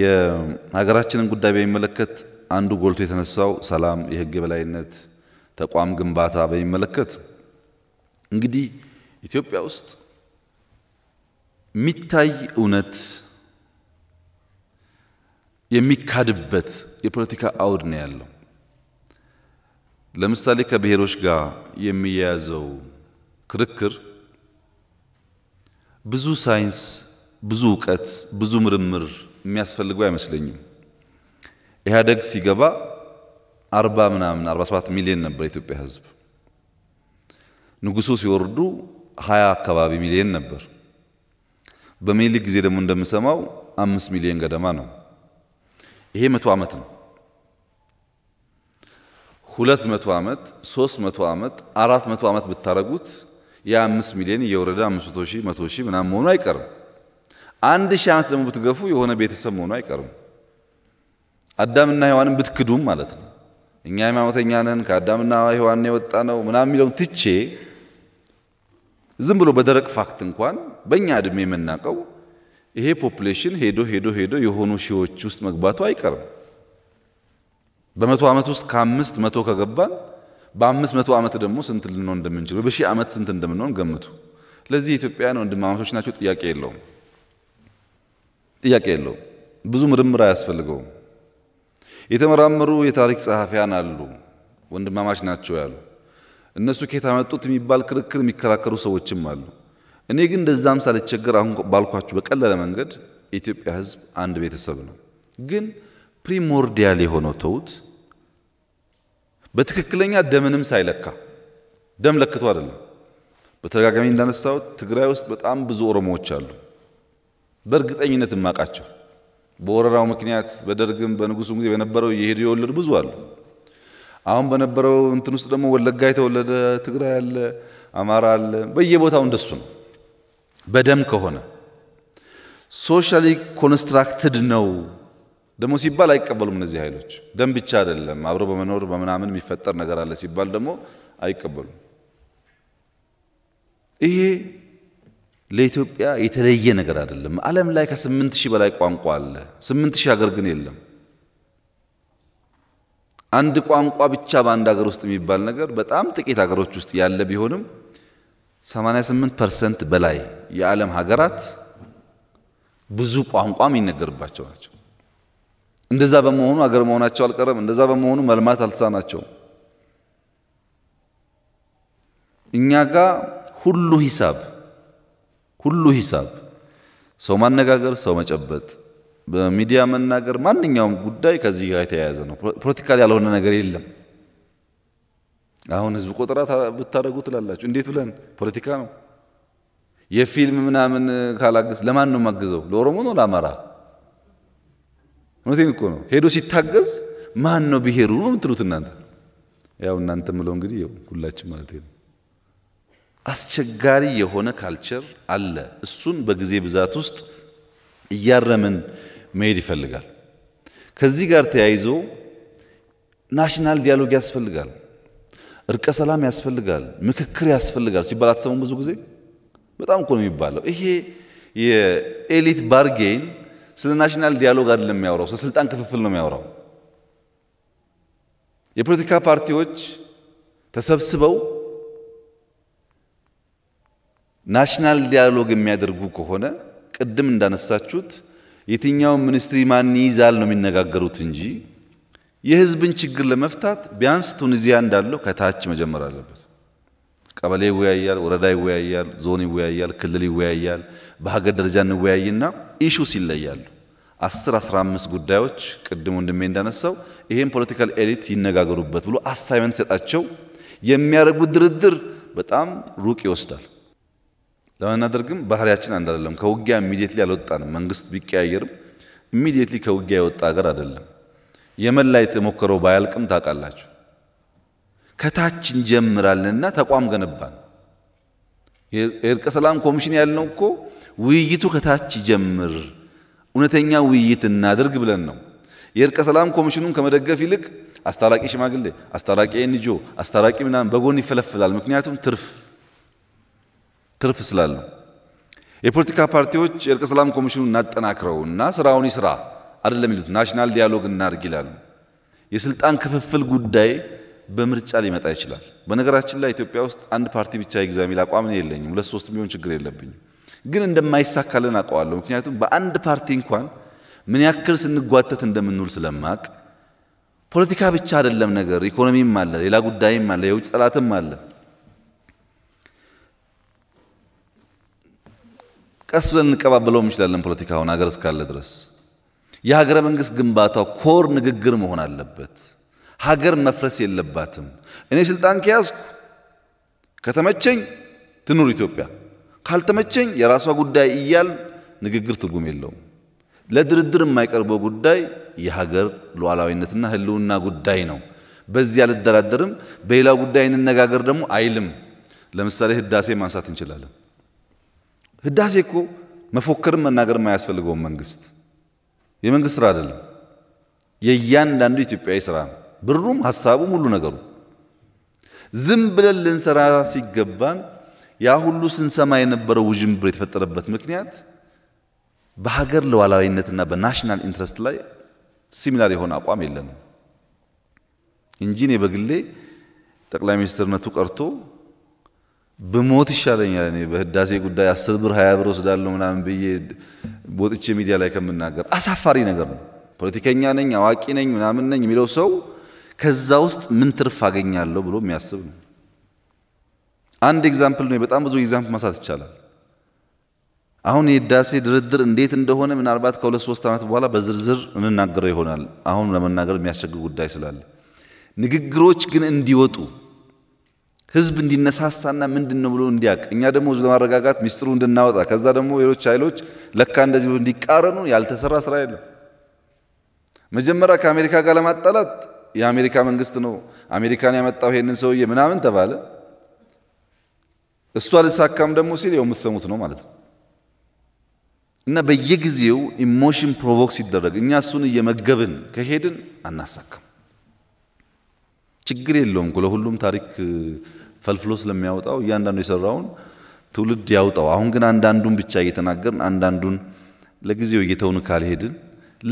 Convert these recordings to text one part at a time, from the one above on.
የሀገራችንን ጉዳይ በሚመለከት አንዱ ጎልቶ የተነሳው ሰላም፣ የህግ የበላይነት፣ ተቋም ግንባታ በሚመለከት እንግዲህ ኢትዮጵያ ውስጥ የሚታይ እውነት የሚካድበት የፖለቲካ አውድ ነው ያለው። ለምሳሌ ከብሔሮች ጋር የሚያያዘው ክርክር ብዙ ሳይንስ፣ ብዙ እውቀት፣ ብዙ ምርምር የሚያስፈልገው አይመስለኝም። ኢህአደግ ሲገባ አርባ ምናምን ሰባት ሚሊዮን ነበር የኢትዮጵያ ህዝብ። ንጉሱ ሲወርዱ ሀያ አካባቢ ሚሊዮን ነበር። በሚኒሊክ ጊዜ ደግሞ እንደምሰማው አምስት ሚሊዮን ገደማ ነው። ይሄ መቶ ዓመት ነው። ሁለት መቶ ዓመት፣ ሶስት መቶ ዓመት፣ አራት መቶ ዓመት ብታረጉት የአምስት ሚሊዮን እየወረደ አምስት መቶ ሺህ መቶ ሺህ ምናምን መሆኑ አይቀርም። አንድ ሺህ ዓመት ደግሞ ብትገፉ የሆነ ቤተሰብ መሆኑ አይቀርም። አዳምና ሔዋንን ብትክዱም ማለት ነው። እኛ ሃይማኖተኛ ነን ከአዳምና ሔዋን የወጣ ነው ምናምን የሚለውን ትቼ ዝም ብሎ በደረቅ ፋክት እንኳን በእኛ እድሜ የምናውቀው ይሄ ፖፕሌሽን ሄዶ ሄዶ ሄዶ የሆኑ ሺዎች ውስጥ መግባቱ አይቀርም። በመቶ ዓመት ውስጥ ከአምስት መቶ ከገባን በአምስት መቶ ዓመት ደግሞ ስንት ልንሆን እንደምንችል በሺህ ዓመት ስንት እንደምንሆን ገምቱ። ለዚህ ኢትዮጵያውያን ወንድማማቾች ናቸው፣ ጥያቄ የለውም። ጥያቄ የለው። ብዙ ምርምር አያስፈልገውም። የተመራመሩ የታሪክ ጸሐፊያን አሉ፣ ወንድማማች ናቸው ያሉ እነሱ ከየት አመጡት የሚባል ክርክር የሚከራከሩ ሰዎችም አሉ። እኔ ግን እንደዛም ሳልቸገር አሁን ባልኳችሁ በቀለለ መንገድ የኢትዮጵያ ሕዝብ አንድ ቤተሰብ ነው። ግን ፕሪሞርዲያል የሆነው ተውት በትክክለኛ ደምንም ሳይለካ ደም ለክቶ አይደለም። በተደጋጋሚ እንዳነሳሁት ትግራይ ውስጥ በጣም ብዙ ኦሮሞዎች አሉ። በእርግጠኝነት እማቃቸው በወረራው ምክንያት በደርግም በንጉሱም ጊዜ በነበረው የሄዱ የወለዱ ብዙ አሉ። አሁን በነበረው እንትን ውስጥ ደግሞ ወለጋ የተወለደ ትግራይ አለ፣ አማራ አለ። በየቦታው እንደሱ ነው። በደም ከሆነ ሶሻሊ ኮንስትራክትድ ነው ደግሞ ሲባል አይቀበሉም። እነዚህ ኃይሎች ደም ብቻ አይደለም አብሮ በመኖር በምናምን የሚፈጠር ነገር አለ ሲባል ደግሞ አይቀበሉም። ይሄ ለኢትዮጵያ የተለየ ነገር አይደለም። ዓለም ላይ ከ ሺህ በላይ ቋንቋ አለ። ስምንት ሀገር ግን የለም። አንድ ቋንቋ ብቻ በአንድ ሀገር ውስጥ የሚባል ነገር በጣም ጥቂት ሀገሮች ውስጥ ያለ ቢሆንም 88 ፐርሰንት በላይ የዓለም ሀገራት ብዙ ቋንቋ የሚነገርባቸው ናቸው። እንደዛ በመሆኑ አገር መሆናቸው አልቀረም። እንደዛ በመሆኑ መልማት አልተሳናቸውም። እኛ ጋር ሁሉ ሂሳብ ሁሉ ሂሳብ፣ ሰው ማነጋገር፣ ሰው መጨበጥ፣ በሚዲያ መናገር፣ ማንኛውም ጉዳይ ከዚህ ጋር የተያያዘ ነው። ፖለቲካል ያልሆነ ነገር የለም። አሁን ህዝብ ቆጠራ ብታደረጉ ትላላችሁ። እንዴት ብለን ፖለቲካ ነው። የፊልም ምናምን ካላገዝ ለማን ነው የማግዘው? ለኦሮሞ ነው ለአማራ? እውነቴን እኮ ነው። ሄዶ ሲታገዝ ማን ነው ብሔሩ ነው የምትሉት እናንተ። ያው እናንተ ምለው እንግዲህ ሁላችን ማለት ነው። አስቸጋሪ የሆነ ካልቸር አለ። እሱን በጊዜ ብዛት ውስጥ እያረምን መሄድ ይፈልጋል። ከዚህ ጋር ተያይዞ ናሽናል ዲያሎግ ያስፈልጋል፣ እርቀ ሰላም ያስፈልጋል፣ ምክክር ያስፈልጋል ሲባል አትሰሙም? ብዙ ጊዜ በጣም እኮ ነው የሚባለው። ይሄ የኤሊት ባርጌን ስለ ናሽናል ዲያሎግ አይደለም የሚያወራው፣ ስለ ስልጣን ክፍፍል ነው የሚያወራው። የፖለቲካ ፓርቲዎች ተሰብስበው ናሽናል ዲያሎግ የሚያደርጉ ከሆነ ቅድም እንዳነሳችሁት የትኛውን ሚኒስትሪ ማን ይይዛል ነው የሚነጋገሩት እንጂ የህዝብን ችግር ለመፍታት ቢያንስ ቱኒዚያ እንዳለው ከታች መጀመር አለበት። ቀበሌ ይወያያል፣ ወረዳ ይወያያል፣ ዞን ይወያያል፣ ክልል ይወያያል፣ በሀገር ደረጃ እንወያይና ኢሹስ ይለያሉ። 10 15 ጉዳዮች ቅድም ወንድሜ እንዳነሳው ይሄን ፖለቲካል ኤሊት ይነጋገሩበት ብሎ አሳይመንት ሰጣቸው። የሚያደርጉት ድርድር በጣም ሩቅ ይወስዳል። ለመናደርግም ባህሪያችን አንድ አይደለም። ከውጊያ ኢሚዲየትሊ አልወጣንም። መንግስት ቢቀያየርም ኢሚዲየትሊ ከውጊያ የወጣ ሀገር አይደለም። የመን ላይ የተሞከረው ባያልቅም ታውቃላችሁ፣ ከታች እንጀምራለንና ተቋም ገነባን። የእርቀ ሰላም ኮሚሽን ያልነው እኮ ውይይቱ ከታች ይጀምር፣ እውነተኛ ውይይት እናድርግ ብለን ነው። የእርቀ ሰላም ኮሚሽኑን ከመደገፍ ይልቅ አስታራቂ ሽማግሌ፣ አስታራቂ ኤንጂኦ፣ አስታራቂ ምናምን በጎን ይፈለፍላል። ምክንያቱም ትርፍ ትርፍ ስላለው የፖለቲካ ፓርቲዎች የእርቀ ሰላም ኮሚሽኑ እናጠናክረው እና ስራውን ይስራ አይደለም ይሉት፣ ናሽናል ዲያሎግ እናድርግ ይላሉ። የስልጣን ክፍፍል ጉዳይ በምርጫ ሊመጣ ይችላል። በነገራችን ላይ ኢትዮጵያ ውስጥ አንድ ፓርቲ ብቻ ይግዛ የሚል አቋም እኔ የለኝም። ሁለት ሶስት ቢሆን ችግር የለብኝም፣ ግን እንደማይሳካልን አውቀዋለሁ። ምክንያቱም በአንድ ፓርቲ እንኳን ምን ያክል ስንጓተት እንደምንውል ስለማቅ ፖለቲካ ብቻ አይደለም ነገር ኢኮኖሚም አለ፣ ሌላ ጉዳይም አለ፣ የውጭ ጠላትም አለ። ቀስ ብለን እንቀባበለው እንችላለን። ፖለቲካውን ሀገር እስካለ ድረስ የሀገረ መንግስት ግንባታው ኮር ንግግር መሆን አለበት። ሀገር መፍረስ የለባትም። እኔ ስልጣን ከያዝኩ ከተመቸኝ ትኑር ኢትዮጵያ፣ ካልተመቸኝ የራሷ ጉዳይ እያል ንግግር ትርጉም የለውም። ለድርድር የማይቀርበው ጉዳይ የሀገር ሉዓላዊነትና ህልውና ጉዳይ ነው። በዚህ አልደራደርም፣ በሌላው ጉዳይ እንነጋገር ደግሞ አይልም። ለምሳሌ ህዳሴ ማንሳት እንችላለን። ህዳሴ እኮ መፎከርም መናገርም አያስፈልገውም። መንግስት የመንግስት ስራ አይደለም፣ የእያንዳንዱ ኢትዮጵያዊ ስራ ነው። ብሩም፣ ሀሳቡም፣ ሁሉ ነገሩ። ዝም ብለን ልንሰራ ሲገባን ያ ሁሉ ስንሰማ የነበረው ውዥንብር የተፈጠረበት ምክንያት በሀገር ሉዓላዊነትና በናሽናል ኢንትረስት ላይ ሲሚላር የሆነ አቋም የለንም እንጂ እኔ በግሌ ጠቅላይ ሚኒስትርነቱ ቀርቶ ብሞት ይሻለኛል እኔ በህዳሴ ጉዳይ አስር ብር ሀያ ብር ወስዳለሁ ምናምን ብዬ ወጥቼ ሚዲያ ላይ ከምናገር አሳፋሪ ነገር ነው። ፖለቲከኛ ነኝ አዋቂ ነኝ ምናምን ነኝ የሚለው ሰው ከዛ ውስጥ ምን ትርፍ አገኛለሁ ብሎ የሚያስብ ነው። አንድ ኤግዛምፕል ነው። በጣም ብዙ ኤግዛምፕል ማሳት ይቻላል። አሁን የህዳሴ ድርድር እንዴት እንደሆነ ምናልባት ከሁለት ሶስት ዓመት በኋላ በዝርዝር እንናገረው ይሆናል። አሁን ለመናገር የሚያስቸግር ጉዳይ ስላለ ንግግሮች ግን እንዲወጡ ህዝብ እንዲነሳሳና ምንድን ነው ብሎ እንዲያውቅ እኛ ደግሞ ለማረጋጋት ሚስጥሩ እንድናወጣ ከዛ ደግሞ ሌሎች ኃይሎች ለካ እንደዚህ ብሎ እንዲቃረኑ ያልተሰራ ስራ የለም። መጀመሪያ ከአሜሪካ ጋር ለማጣላት የአሜሪካ መንግስት ነው አሜሪካን ያመጣው ይሄንን ሰውዬ ምናምን ተባለ። እሱ አልሳካም ደግሞ ሲል ያው የምትሰሙት ነው ማለት ነው። እና በየጊዜው ኢሞሽን ፕሮቮክስ ሲደረግ እኛ እሱን እየመገብን ከሄድን አናሳካም። ችግር የለውም ለሁሉም ታሪክ ፈልፍሎ ስለሚያወጣው እያንዳንዱ የሰራውን ትውልድ ያውጣው። አሁን ግን አንዳንዱን ብቻ እየተናገርን አንዳንዱን ለጊዜው እየተውን ካልሄድን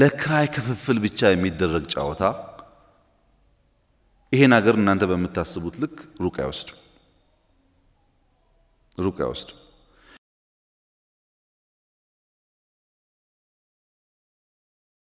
ለክራይ ክፍፍል ብቻ የሚደረግ ጨዋታ ይሄን ሀገር እናንተ በምታስቡት ልክ ሩቅ አይወስድም ሩቅ አይወስድም።